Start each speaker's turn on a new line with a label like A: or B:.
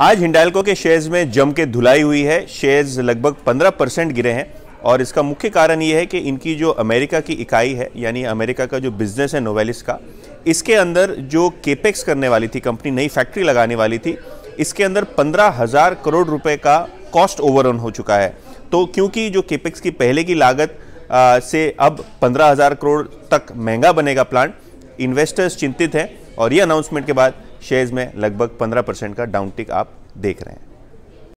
A: आज हिंडालको के शेयर्स में जम के धुलाई हुई है शेयर्स लगभग 15 परसेंट गिरे हैं और इसका मुख्य कारण ये है कि इनकी जो अमेरिका की इकाई है यानी अमेरिका का जो बिजनेस है नोवेलिस का इसके अंदर जो केपेक्स करने वाली थी कंपनी नई फैक्ट्री लगाने वाली थी इसके अंदर पंद्रह हज़ार करोड़ रुपए का कॉस्ट ओवरऑन हो चुका है तो क्योंकि जो केपेक्स की पहले की लागत आ, से अब पंद्रह हज़ार करोड़ तक महंगा बनेगा प्लांट इन्वेस्टर्स चिंतित हैं और ये अनाउंसमेंट के बाद शेयर्स में लगभग 15 परसेंट का डाउन टिक आप देख रहे हैं